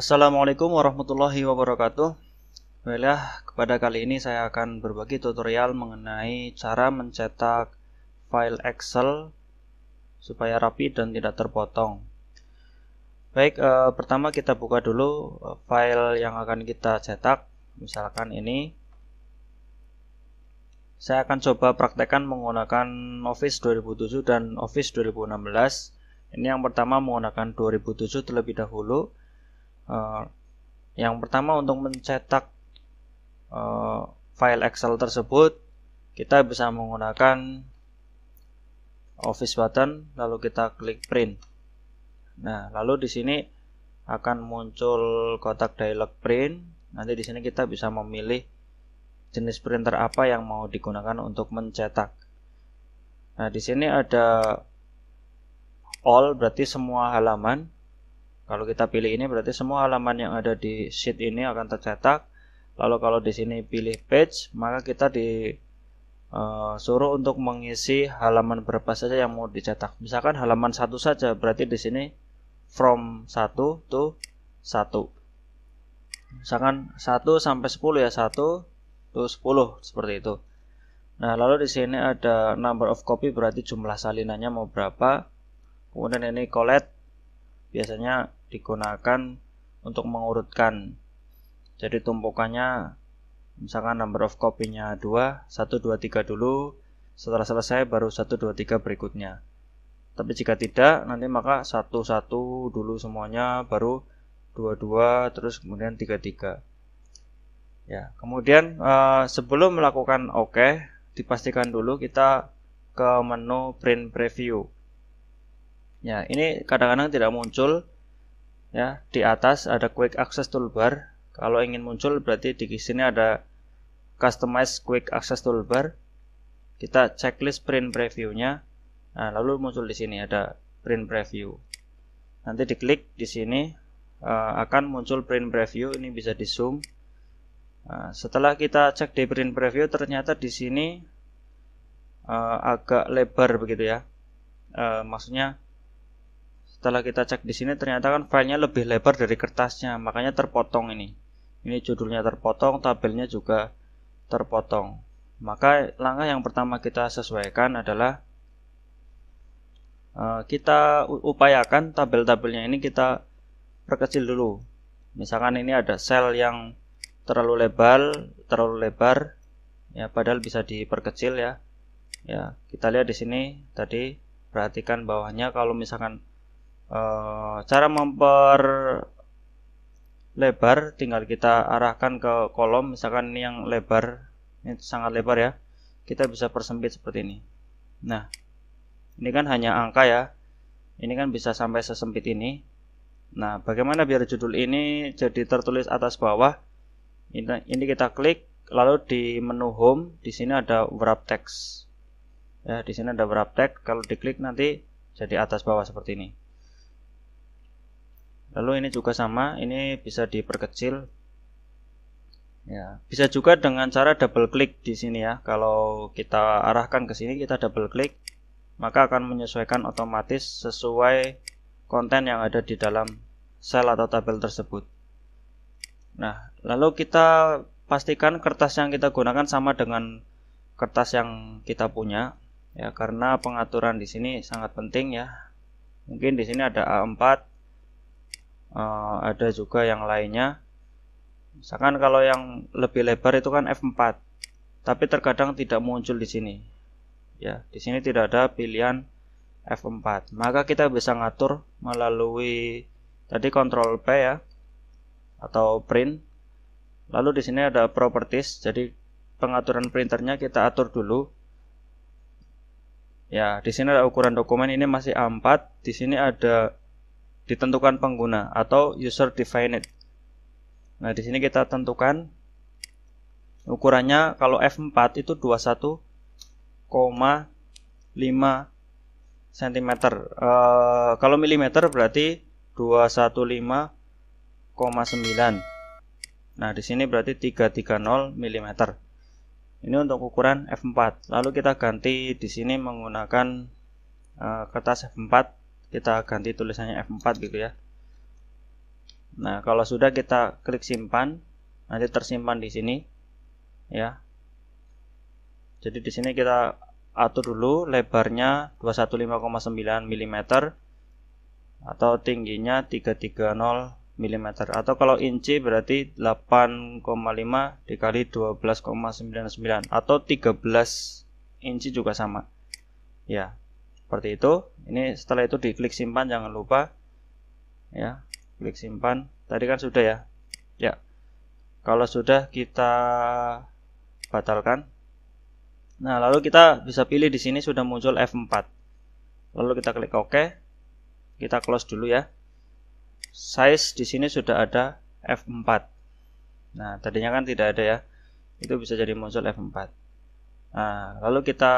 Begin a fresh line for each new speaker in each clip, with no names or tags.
Assalamualaikum warahmatullahi wabarakatuh Baiklah, kepada kali ini saya akan berbagi tutorial mengenai cara mencetak file Excel supaya rapi dan tidak terpotong Baik, eh, pertama kita buka dulu eh, file yang akan kita cetak Misalkan ini Saya akan coba praktekkan menggunakan Office 2007 dan Office 2016 Ini yang pertama menggunakan 2007 terlebih dahulu Eh, yang pertama untuk mencetak eh, file Excel tersebut kita bisa menggunakan Office button lalu kita klik print. Nah, lalu di sini akan muncul kotak dialog print. Nanti di sini kita bisa memilih jenis printer apa yang mau digunakan untuk mencetak. Nah, di sini ada all berarti semua halaman kalau kita pilih ini berarti semua halaman yang ada di sheet ini akan tercetak. Lalu kalau di sini pilih page, maka kita disuruh eh, untuk mengisi halaman berapa saja yang mau dicetak. Misalkan halaman satu saja, berarti di sini from 1 to 1. Misalkan 1 sampai 10 ya, 1 to 10 seperti itu. Nah, lalu di sini ada number of copy berarti jumlah salinannya mau berapa. Kemudian ini collect biasanya digunakan untuk mengurutkan. Jadi tumpukannya misalkan number of copy-nya 2, 1, 2, 3 dulu, setelah selesai baru 1, 2, 3 berikutnya. Tapi jika tidak, nanti maka 1, 1 dulu semuanya, baru 2, 2, terus kemudian 3, 3. Ya, kemudian eh, sebelum melakukan OK, dipastikan dulu kita ke menu print preview. Ya, ini kadang-kadang tidak muncul ya di atas ada quick access toolbar kalau ingin muncul berarti di sini ada customize quick access toolbar kita checklist print previewnya nah lalu muncul di sini ada print preview nanti diklik di sini eh, akan muncul print preview ini bisa di zoom uh, setelah kita cek di print preview ternyata di sini eh, agak lebar begitu ya eh, maksudnya setelah kita cek di sini ternyata kan filenya lebih lebar dari kertasnya makanya terpotong ini ini judulnya terpotong tabelnya juga terpotong maka langkah yang pertama kita sesuaikan adalah eh, kita upayakan tabel-tabelnya ini kita perkecil dulu misalkan ini ada sel yang terlalu lebar terlalu lebar ya padahal bisa diperkecil ya ya kita lihat di sini tadi perhatikan bawahnya kalau misalkan cara eh, cara memperlebar tinggal kita arahkan ke kolom misalkan ini yang lebar ini sangat lebar ya kita bisa persempit seperti ini nah ini kan hanya angka ya ini kan bisa sampai sesempit ini nah bagaimana biar judul ini jadi tertulis atas bawah ini, ini kita klik lalu di menu home di sini ada wrap text ya di sini ada wrap text kalau diklik nanti jadi atas bawah seperti ini lalu ini juga sama ini bisa diperkecil ya bisa juga dengan cara double klik di sini ya kalau kita arahkan ke sini kita double klik maka akan menyesuaikan otomatis sesuai konten yang ada di dalam sel atau tabel tersebut nah lalu kita pastikan kertas yang kita gunakan sama dengan kertas yang kita punya ya karena pengaturan di sini sangat penting ya mungkin di sini ada A4 uh, ada juga yang lainnya misalkan kalau yang lebih lebar itu kan F4 tapi terkadang tidak muncul di sini ya di sini tidak ada pilihan F4 maka kita bisa ngatur melalui tadi Ctrl P ya atau print lalu di sini ada properties jadi pengaturan printernya kita atur dulu ya di sini ada ukuran dokumen ini masih A4 di sini ada ditentukan pengguna atau user defined. Nah, di sini kita tentukan ukurannya kalau F4 itu 21,5 cm. E, kalau milimeter berarti 215,9. Nah, di sini berarti 330 mm. Ini untuk ukuran F4. Lalu kita ganti di sini menggunakan e, kertas F4 kita ganti tulisannya F4 gitu ya nah kalau sudah kita klik simpan nanti tersimpan di sini ya jadi di sini kita atur dulu lebarnya 215,9 mm atau tingginya 330 mm atau kalau inci berarti 8,5 dikali 12,99 atau 13 inci juga sama ya seperti itu ini setelah itu diklik simpan jangan lupa ya klik simpan tadi kan sudah ya ya kalau sudah kita batalkan nah lalu kita bisa pilih di sini sudah muncul F4 lalu kita klik OK kita close dulu ya size di sini sudah ada F4 nah tadinya kan tidak ada ya itu bisa jadi muncul F4 Nah, lalu kita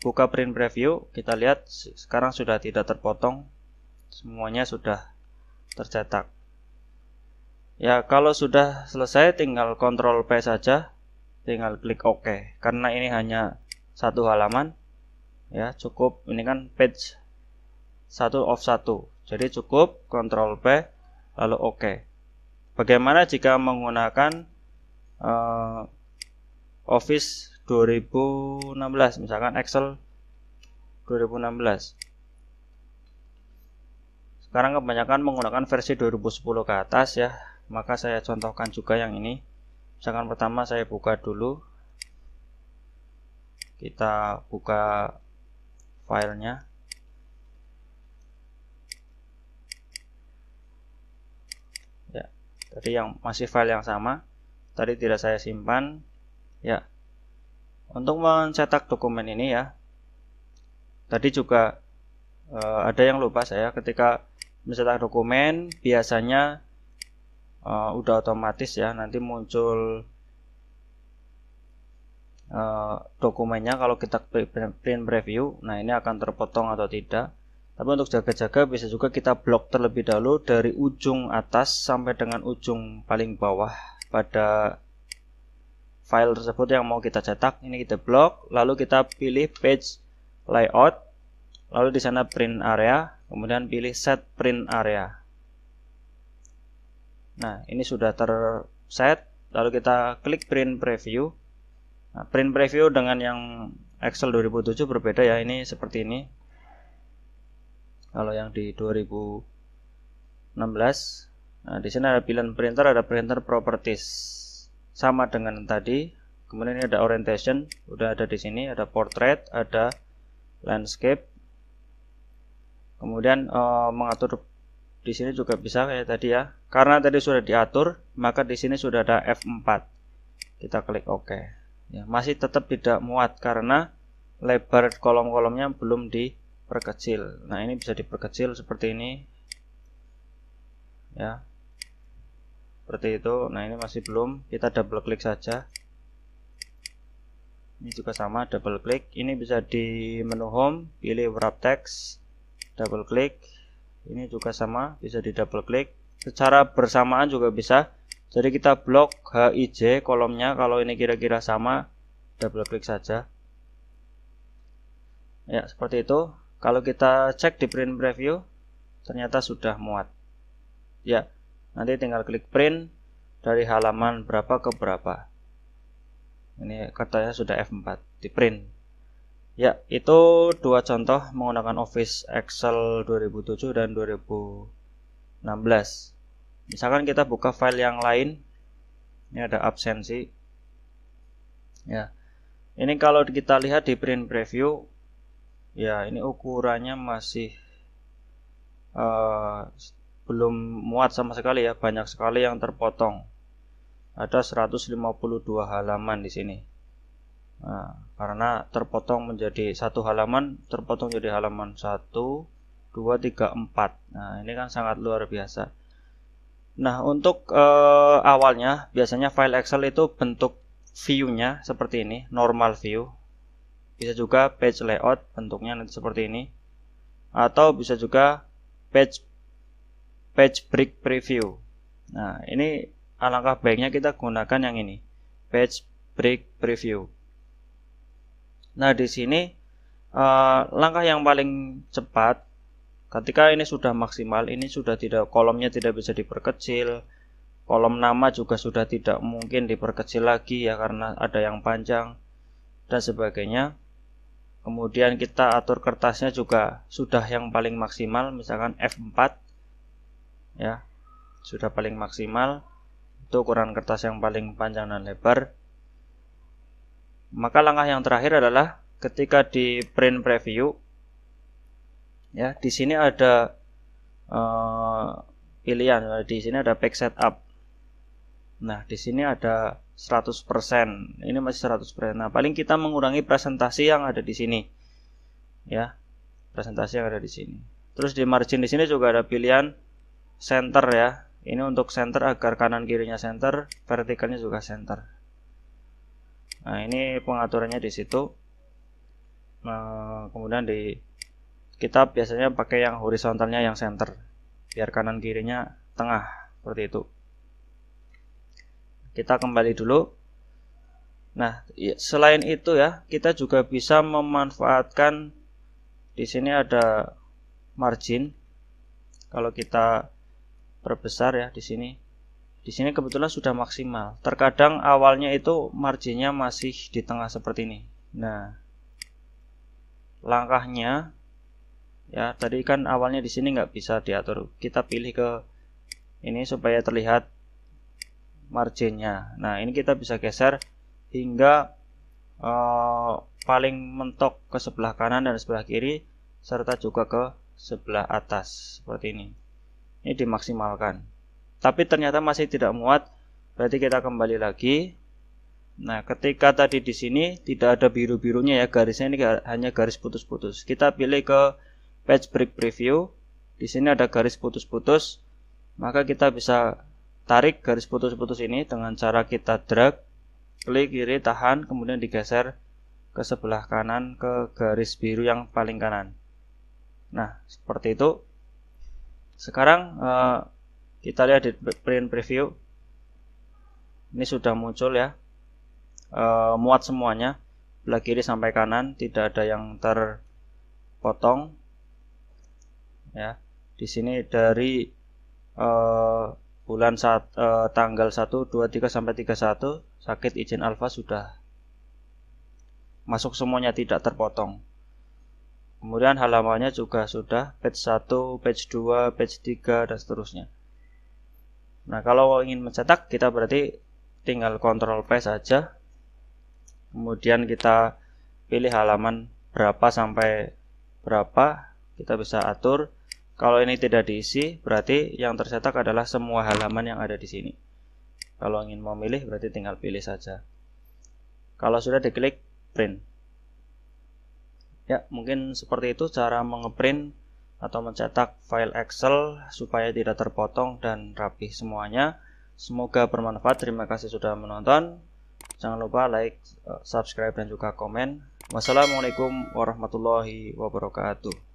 buka print preview, kita lihat sekarang sudah tidak terpotong, semuanya sudah tercetak. Ya, kalau sudah selesai tinggal kontrol P saja, tinggal klik OK. Karena ini hanya satu halaman, ya cukup, ini kan page satu of satu. Jadi cukup kontrol P, lalu OK. Bagaimana jika menggunakan uh, Office 2016 misalkan Excel 2016 sekarang kebanyakan menggunakan versi 2010 ke atas ya maka saya contohkan juga yang ini misalkan pertama saya buka dulu kita buka filenya ya tadi yang masih file yang sama tadi tidak saya simpan ya untuk mencetak dokumen ini ya tadi juga e, ada yang lupa saya ketika mencetak dokumen biasanya e, udah otomatis ya nanti muncul e, dokumennya kalau kita print preview nah ini akan terpotong atau tidak tapi untuk jaga-jaga bisa juga kita blok terlebih dahulu dari ujung atas sampai dengan ujung paling bawah pada file tersebut yang mau kita cetak ini kita blok lalu kita pilih page layout lalu di sana print area kemudian pilih set print area nah ini sudah terset lalu kita klik print preview nah, print preview dengan yang Excel 2007 berbeda ya ini seperti ini kalau yang di 2016 nah di sini ada pilihan printer ada printer properties sama dengan tadi kemudian ini ada orientation udah ada di sini ada portrait ada landscape kemudian uh, mengatur di sini juga bisa kayak tadi ya karena tadi sudah diatur maka di sini sudah ada F4 kita klik OK ya, masih tetap tidak muat karena lebar kolom-kolomnya belum diperkecil nah ini bisa diperkecil seperti ini ya seperti itu nah ini masih belum kita double klik saja ini juga sama double klik ini bisa di menu home pilih wrap text double klik ini juga sama bisa di double klik secara bersamaan juga bisa jadi kita blok HIJ kolomnya kalau ini kira-kira sama double klik saja ya seperti itu kalau kita cek di print preview ternyata sudah muat ya nanti tinggal klik print dari halaman berapa ke berapa ini katanya sudah F4 di print ya itu dua contoh menggunakan Office Excel 2007 dan 2016 misalkan kita buka file yang lain ini ada absensi ya ini kalau kita lihat di print preview ya ini ukurannya masih uh, belum muat sama sekali ya, banyak sekali yang terpotong. Ada 152 halaman di sini. Nah, karena terpotong menjadi satu halaman, terpotong jadi halaman 1, 2, 3, 4. Nah, ini kan sangat luar biasa. Nah, untuk eh, awalnya biasanya file Excel itu bentuk view-nya seperti ini, normal view. Bisa juga page layout bentuknya nanti seperti ini. Atau bisa juga page page break preview. Nah, ini alangkah baiknya kita gunakan yang ini, page break preview. Nah, di sini uh, langkah yang paling cepat ketika ini sudah maksimal, ini sudah tidak kolomnya tidak bisa diperkecil, kolom nama juga sudah tidak mungkin diperkecil lagi ya karena ada yang panjang dan sebagainya. Kemudian kita atur kertasnya juga sudah yang paling maksimal misalkan F4 ya sudah paling maksimal untuk ukuran kertas yang paling panjang dan lebar maka langkah yang terakhir adalah ketika di print preview ya di sini ada uh, pilihan di sini ada pack setup nah di sini ada 100% ini masih 100% nah paling kita mengurangi presentasi yang ada di sini ya presentasi yang ada di sini terus di margin di sini juga ada pilihan center ya. Ini untuk center agar kanan kirinya center, vertikalnya juga center. Nah, ini pengaturannya di situ. Nah, kemudian di kita biasanya pakai yang horizontalnya yang center. Biar kanan kirinya tengah, seperti itu. Kita kembali dulu. Nah, ya, selain itu ya, kita juga bisa memanfaatkan di sini ada margin. Kalau kita perbesar ya di sini di sini kebetulan sudah maksimal terkadang awalnya itu marginnya masih di tengah seperti ini nah langkahnya ya tadi kan awalnya di sini nggak bisa diatur kita pilih ke ini supaya terlihat marginnya nah ini kita bisa geser hingga uh, paling mentok ke sebelah kanan dan sebelah kiri serta juga ke sebelah atas seperti ini ini dimaksimalkan tapi ternyata masih tidak muat berarti kita kembali lagi nah ketika tadi di sini tidak ada biru-birunya ya garisnya ini hanya garis putus-putus kita pilih ke page break preview di sini ada garis putus-putus maka kita bisa tarik garis putus-putus ini dengan cara kita drag klik kiri tahan kemudian digeser ke sebelah kanan ke garis biru yang paling kanan nah seperti itu sekarang uh, kita lihat di print preview. Ini sudah muncul ya. Uh, muat semuanya. Belah kiri sampai kanan, tidak ada yang terpotong. Ya. Di sini dari uh, bulan saat uh, tanggal 1 2 3 sampai 31 sakit izin alfa sudah masuk semuanya tidak terpotong. Kemudian halamannya juga sudah page 1, page 2, page 3 dan seterusnya. Nah, kalau ingin mencetak kita berarti tinggal kontrol P saja. Kemudian kita pilih halaman berapa sampai berapa, kita bisa atur. Kalau ini tidak diisi, berarti yang tercetak adalah semua halaman yang ada di sini. Kalau ingin memilih berarti tinggal pilih saja. Kalau sudah diklik print. Ya, mungkin seperti itu cara mengeprint atau mencetak file Excel supaya tidak terpotong dan rapi semuanya. Semoga bermanfaat. Terima kasih sudah menonton. Jangan lupa like, eh, subscribe, dan juga komen. Wassalamualaikum warahmatullahi wabarakatuh.